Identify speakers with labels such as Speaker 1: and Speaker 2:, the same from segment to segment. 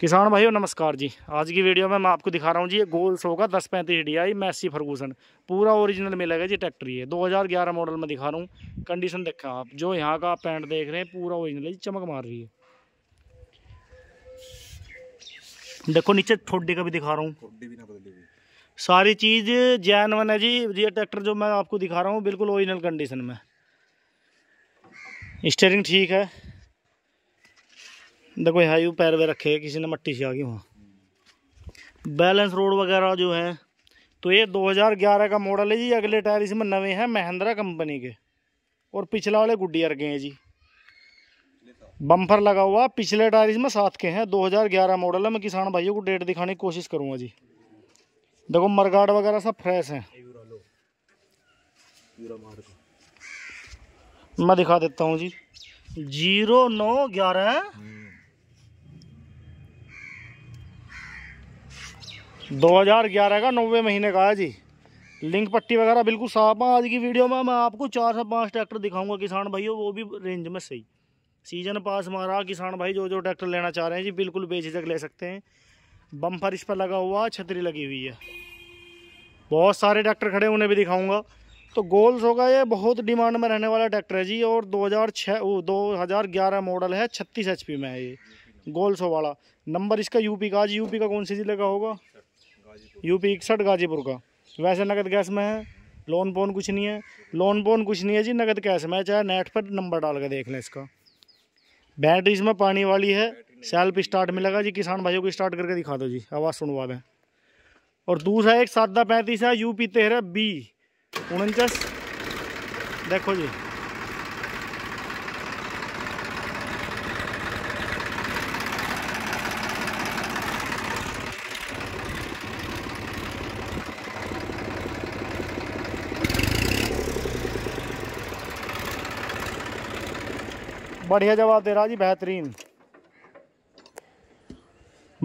Speaker 1: किसान भाइयों नमस्कार जी आज की वीडियो में मैं आपको दिखा रहा हूँ जी ये गोल सो का दस पैंतीस डी आई मैसी फर्गूसन पूरा ओरिजिनल मिलेगा जी ट्रैक्टर ये 2011 मॉडल में दिखा रहा हूँ कंडीशन देखें आप जो यहाँ का पैंट देख रहे हैं पूरा ओरिजिनल है जी चमक मार रही है देखो नीचे ठोडे का भी दिखा रहा हूँ सारी चीज़ जैन है जी ये ट्रैक्टर जो मैं आपको दिखा रहा हूँ बिल्कुल ओरिजिनल कंडीशन में स्टेयरिंग ठीक है देखो हाई वो पैर वे रखे किसी ने मट्टी से आ गई वहाँ बैलेंस रोड वगैरह जो है तो ये 2011 का मॉडल है जी अगले टायर इसमें नवे हैं महिंद्रा कंपनी के और पिछला वाले गुडियर के हैं जी बम्फर लगा हुआ पिछले टायर इसमें सात के हैं 2011 मॉडल है मैं किसान भाइयों को डेट दिखाने की कोशिश करूँगा जी देखो मरगाड वगैरह सब फ्रेश हैं मैं दिखा देता हूँ जी जीरो नौ ग्यारह 2011 का नौवे महीने का है जी लिंक पट्टी वगैरह बिल्कुल साफ है आज की वीडियो में मैं आपको चार से पाँच ट्रैक्टर दिखाऊंगा किसान भाइयों वो भी रेंज में सही सीजन पास हमारा किसान भाई जो जो ट्रैक्टर लेना चाह रहे हैं जी बिल्कुल बेझिझक ले सकते हैं बम्फर इस पर लगा हुआ छतरी लगी हुई है बहुत सारे ट्रैक्टर खड़े उन्हें भी दिखाऊँगा तो गोल्स होगा ये बहुत डिमांड में रहने वाला ट्रैक्टर है जी और हज़ार ग्यारह मॉडल है छत्तीस एच में है ये गोल्सो वाला नंबर इसका यूपी का आज यूपी का कौन सी जिले का होगा यूपी इकसठ गाजीपुर का वैसे नकद गैस में है लोन पोन कुछ नहीं है लोन पोन कुछ नहीं है जी नगद कैश में चाहे नेट पर नंबर डाल के देख लें इसका बैटरी इसमें पानी वाली है सेल्फ स्टार्ट मिलेगा जी किसान भाइयों को स्टार्ट करके दिखा दो जी आवाज़ सुनवा दें और दूसरा एक सादा पैंतीस है यू पी तेरह बी उनचास देखो जी बढ़िया जवाब दे रहा जी बेहतरीन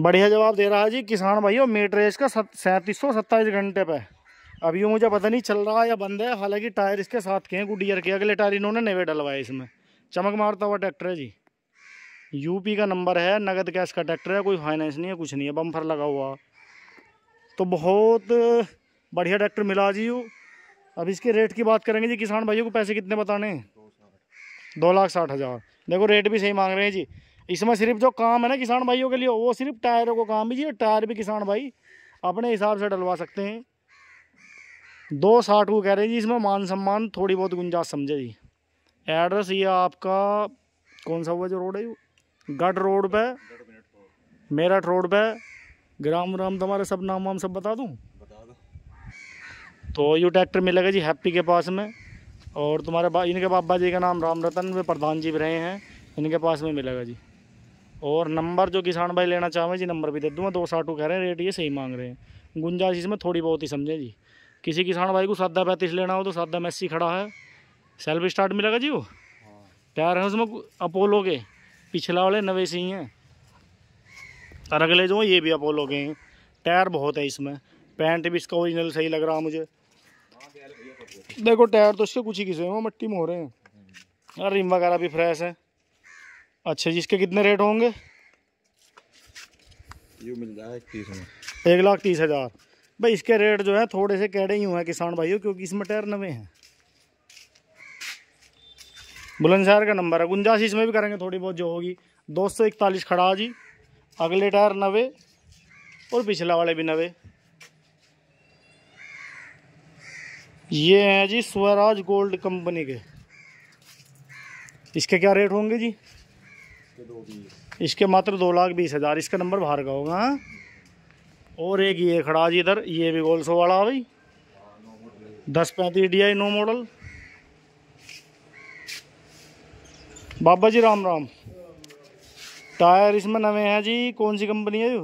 Speaker 1: बढ़िया जवाब दे रहा है जी किसान भाइयों मेट रेस का सैंतीस सौ सत्ताईस घंटे पे अभी मुझे पता नहीं चल रहा है या बंद है हालांकि टायर इसके साथ के हैं गुडियर के अगले टायर इन्होंने नवे डलवाए इसमें चमक मारता हुआ ट्रैक्टर है जी यूपी का नंबर है नगद कैश का ट्रैक्टर है कोई फाइनेंस नहीं है कुछ नहीं है बम्फर लगा हुआ तो बहुत बढ़िया ट्रैक्टर मिला जी अब इसके रेट की बात करेंगे जी किसान भाइयों को पैसे कितने बताने दो लाख साठ हज़ार देखो रेट भी सही मांग रहे हैं जी इसमें सिर्फ जो काम है ना किसान भाइयों के लिए वो सिर्फ टायरों को काम भी जी टायर भी किसान भाई अपने हिसाब से डलवा सकते हैं दो साठ को कह रहे हैं जी इसमें मान सम्मान थोड़ी बहुत गुंजाश समझे जी एड्रेस ये आपका कौन सा हुआ जो रोड है गढ़ रोड पे मेरठ रोड पे ग्राम राम तुम्हारे सब नाम वाम सब बता दूँ तो यू ट्रैक्टर मिलेगा जी हैप्पी के पास में और तुम्हारे बा, इनके बाबा जी का नाम राम रतन वे प्रधान जी भी रहे हैं इनके पास में मिलेगा जी और नंबर जो किसान भाई लेना चाहे जी नंबर भी दे दूँगा दो साठ कह रहे हैं रेट ये सही मांग रहे हैं गुंजाइश इसमें थोड़ी बहुत ही समझें जी किसी किसान भाई को सादा पैंतीस लेना हो तो सादा मैसी खड़ा है सेल्फ स्टार्ट मिलेगा जी वो टायर हैं उसमें अपोलो के पिछला वाले नवे से ही हैं और अगले जो ये भी अपोलो के हैं टायर बहुत है इसमें पैंट भी इसका ओरिजिनल सही लग रहा मुझे देखो टायर तो इसके कुछ ही किसे हैं मट्टी में हो रहे हैं और रिम वगैरह भी फ्रेश है अच्छा जी इसके कितने रेट होंगे ये मिल जाएगा तीस में एक लाख तीस हज़ार भाई इसके रेट जो है थोड़े से कैडे ही हुए हैं किसान भाइयों क्योंकि इसमें टायर नवे हैं बुलंदशहर का नंबर है गुंजाश इसमें भी करेंगे थोड़ी बहुत जो होगी दो सौ इकतालीस खड़ा जी अगले टायर नवे और पिछला वाले भी नवे ये हैं जी स्वराज गोल्ड कंपनी के इसके क्या रेट होंगे जी इसके मात्र दो लाख बीस हज़ार इसका नंबर बाहर का होगा हाँ। और एक ये खड़ा जी इधर ये भी गोल्ड सो वाला भाई दस पैंतीस डी आई नो मॉडल बाबा जी राम राम टायर इसमें नवे हैं जी कौन सी कंपनी है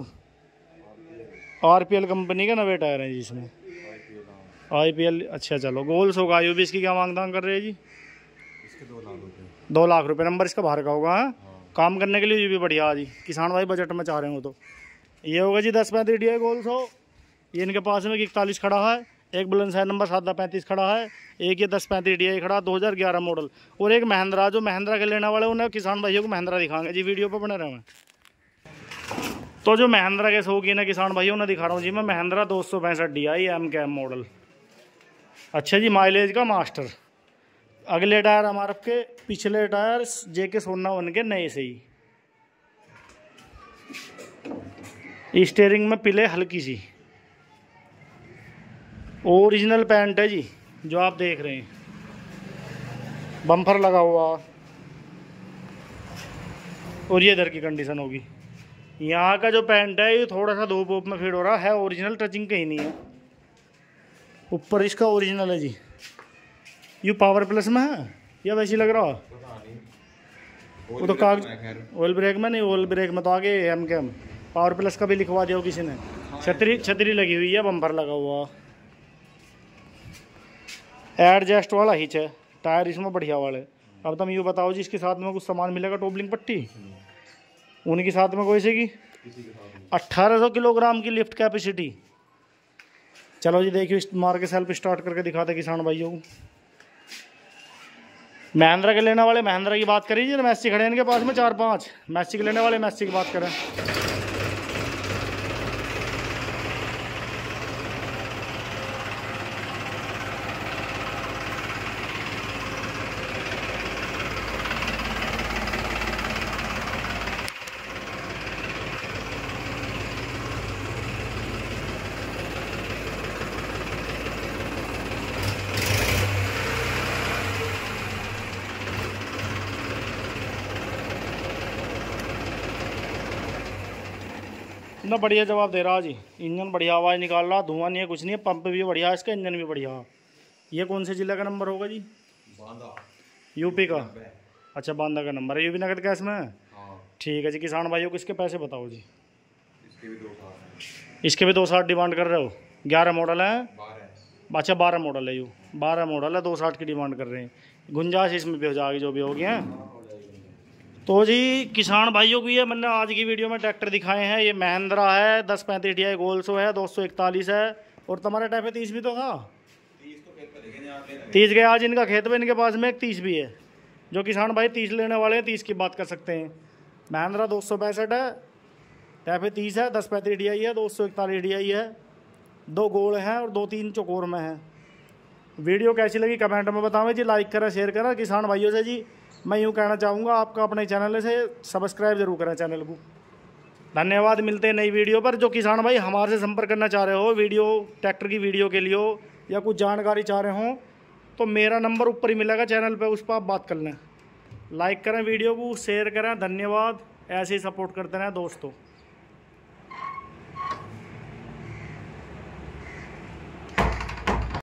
Speaker 1: आर पी एल कंपनी के नवे टायर हैं जी इसमें आईपीएल अच्छा चलो गोल्स होगा भी इसकी क्या मांग दांग कर रहे हैं जी इसके दो लाख रुपये दो लाख रुपये नंबर इसका बाहर का होगा हाँ? हाँ काम करने के लिए ये भी बढ़िया जी किसान भाई बजट में चाह रहे हो तो ये होगा जी दस पैंतीस डी गोल्स हो ये इनके पास में इकतालीस खड़ा है एक बुलंद है नंबर सात पैंतीस खड़ा है एक ये दस पैंतीस डी खड़ा दो हज़ार ग्यारह मॉडल और एक महिंद्रा जो महिंद्रा के लेने वाले उन्हें किसान भाइयों को महिंद्रा दिखाएंगे जी वीडियो पर बने रहे हैं तो जो महिंद्रा के शौकीन है किसान भाइयों उन्हें दिखा रहा हूँ जी मैं महिंद्रा दो सौ पैंसठ D I M K M model अच्छा जी माइलेज का मास्टर अगले टायर हमारे के पिछले टायर जे के सोना वन के नए से ही स्टेयरिंग में पिले हल्की सी ओरिजिनल पैंट है जी जो आप देख रहे हैं बम्फर लगा हुआ और ये इधर की कंडीशन होगी यहाँ का जो पैंट है ये थोड़ा सा धूप ओप में फिट हो रहा है ओरिजिनल टचिंग कहीं नहीं है ऊपर इसका ओरिजिनल है जी यू पावर प्लस में है या वैसे लग रहा वो तो कागज ऑयल ब्रेक में नहीं ऑयल ब्रेक में तो आगे M K M power plus का भी लिखवा दिया किसी ने हाँ, छतरी छतरी लगी हुई है बम्पर लगा हुआ एडजस्ट वाला हिच है टायर इसमें बढ़िया वाले अब तुम यू बताओ जी इसके साथ में कुछ सामान मिलेगा टोबलिंग पट्टी उनके साथ में कोई से की अट्ठारह सौ किलोग्राम की लिफ्ट कैपेसिटी चलो जी देखियो मार के सेल्फ स्टार्ट करके दिखाते किसान भाइयों को महिंद्रा के लेने वाले महिंद्रा की बात करें जी तो मैसी खड़े इनके पास में चार पाँच मैसी के लेने वाले मैसी की बात करें ना बढ़िया जवाब दे रहा जी इंजन बढ़िया आवाज़ निकाल रहा धुआं नहीं है कुछ नहीं है पंप भी बढ़िया इसका इंजन भी बढ़िया ये कौन से ज़िले का नंबर होगा जी बांदा यूपी का अच्छा बांदा का नंबर है यूपी नगर कैश में हाँ। ठीक है जी किसान भाइयों को इसके पैसे बताओ जी इसके भी दो साठ डिमांड कर रहे हो ग्यारह मॉडल है अच्छा बारह मॉडल है यू बारह मॉडल है दो साठ की डिमांड कर रहे हैं गुंजाइश इसमें भी हो जाएगी जो भी होगी हैं हाँ, तो जी किसान भाइयों की है मैंने आज की वीडियो में ट्रैक्टर दिखाए हैं ये महिंद्रा है दस पैंतीस डी आई गोल्सो है दो सौ इकतालीस है और तुम्हारा टाइप है तीस भी तो था तीस तो गए आज इनका खेत में इनके पास में एक तीस भी है जो किसान भाई तीस लेने वाले हैं तीस की बात कर सकते हैं महिंद्रा दो सौ पैंसठ है टाइप है तीस है दस पैंतीस डी आई है दो सौ इकतालीस डी आई है दो गोल हैं और दो तीन चौकोर में हैं वीडियो कैसी लगी कमेंट में बतावें जी लाइक करें शेयर करें किसान भाइयों से जी मैं यूँ कहना चाहूँगा आपका अपने चैनल से सब्सक्राइब जरूर करें चैनल को धन्यवाद मिलते हैं नई वीडियो पर जो किसान भाई हमारे से संपर्क करना चाह रहे हो वीडियो ट्रैक्टर की वीडियो के लिए हो या कुछ जानकारी चाह रहे हों तो मेरा नंबर ऊपर ही मिलेगा चैनल पर उस पर आप बात कर लें लाइक करें वीडियो को शेयर करें धन्यवाद ऐसे ही सपोर्ट करते रहें दोस्तों